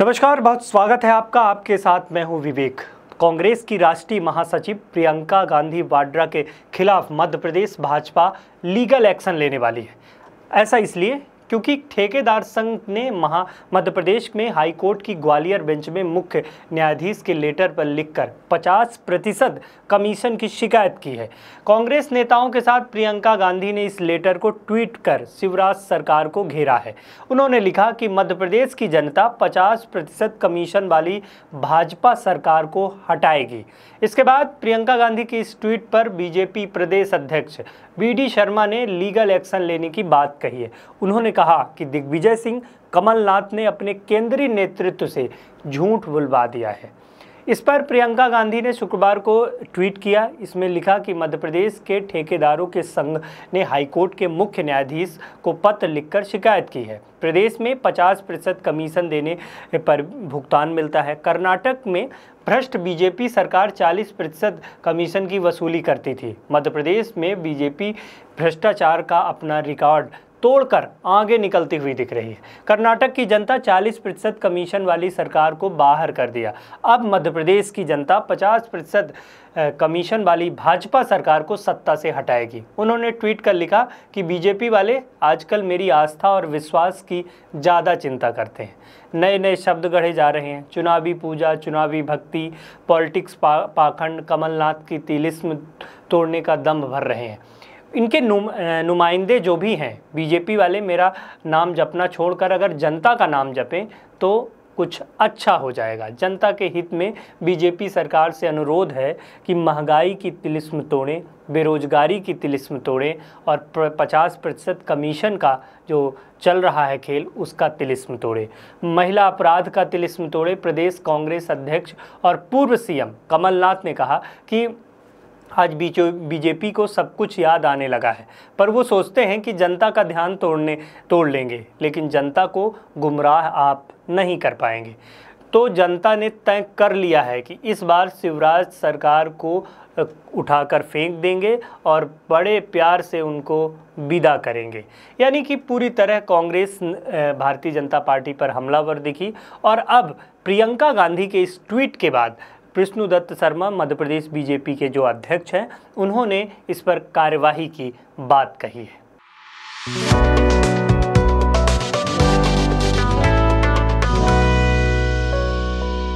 नमस्कार बहुत स्वागत है आपका आपके साथ मैं हूं विवेक कांग्रेस की राष्ट्रीय महासचिव प्रियंका गांधी वाड्रा के खिलाफ मध्य प्रदेश भाजपा लीगल एक्शन लेने वाली है ऐसा इसलिए क्योंकि ठेकेदार संघ ने महा मध्य प्रदेश में हाईकोर्ट की ग्वालियर बेंच में मुख्य न्यायाधीश के लेटर पर लिखकर 50 प्रतिशत कमीशन की शिकायत की है कांग्रेस नेताओं के साथ प्रियंका गांधी ने इस लेटर को ट्वीट कर शिवराज सरकार को घेरा है उन्होंने लिखा कि मध्य प्रदेश की जनता पचास प्रतिशत कमीशन वाली भाजपा सरकार को हटाएगी इसके बाद प्रियंका गांधी की इस ट्वीट पर बीजेपी प्रदेश अध्यक्ष बी डी शर्मा ने लीगल एक्शन लेने की बात कही है उन्होंने कहा कहा कि दिग्विजय सिंह कमलनाथ ने अपने केंद्रीय नेतृत्व से झूठ बुलवा दिया है इस पर प्रियंका गांधी ने शुक्रवार को ट्वीट किया इसमें लिखा कि मध्य प्रदेश के ठेकेदारों के संघ ने हाईकोर्ट के मुख्य न्यायाधीश को पत्र लिखकर शिकायत की है प्रदेश में 50 प्रतिशत कमीशन देने पर भुगतान मिलता है कर्नाटक में भ्रष्ट बीजेपी सरकार 40 प्रतिशत कमीशन की वसूली करती थी मध्य प्रदेश में बीजेपी भ्रष्टाचार का अपना रिकॉर्ड तोड़कर आगे निकलती हुई दिख रही है कर्नाटक की जनता 40 प्रतिशत कमीशन वाली सरकार को बाहर कर दिया अब मध्य प्रदेश की जनता 50 प्रतिशत कमीशन वाली भाजपा सरकार को सत्ता से हटाएगी उन्होंने ट्वीट कर लिखा कि बीजेपी वाले आजकल मेरी आस्था और विश्वास की ज़्यादा चिंता करते हैं नए नए शब्द गढ़े जा रहे हैं चुनावी पूजा चुनावी भक्ति पॉलिटिक्स पा, पाखंड कमलनाथ की तिलिस्म तोड़ने का दम भर रहे हैं इनके नुम नुमाइंदे जो भी हैं बीजेपी वाले मेरा नाम जपना छोड़कर अगर जनता का नाम जपें तो कुछ अच्छा हो जाएगा जनता के हित में बीजेपी सरकार से अनुरोध है कि महंगाई की तिलिस्म तोड़ें बेरोजगारी की तिलिस्म तोड़ें और 50 प्रतिशत कमीशन का जो चल रहा है खेल उसका तिलिस्म तोड़े महिला अपराध का तिलिस्म तोड़े प्रदेश कांग्रेस अध्यक्ष और पूर्व सीएम कमलनाथ ने कहा कि आज बीचो बीजेपी को सब कुछ याद आने लगा है पर वो सोचते हैं कि जनता का ध्यान तोड़ने तोड़ लेंगे लेकिन जनता को गुमराह आप नहीं कर पाएंगे तो जनता ने तय कर लिया है कि इस बार शिवराज सरकार को उठाकर फेंक देंगे और बड़े प्यार से उनको विदा करेंगे यानी कि पूरी तरह कांग्रेस भारतीय जनता पार्टी पर हमलावर दिखी और अब प्रियंका गांधी के इस ट्वीट के बाद विष्णुदत्त दत्त शर्मा मध्य प्रदेश बीजेपी के जो अध्यक्ष हैं उन्होंने इस पर कार्यवाही की बात कही है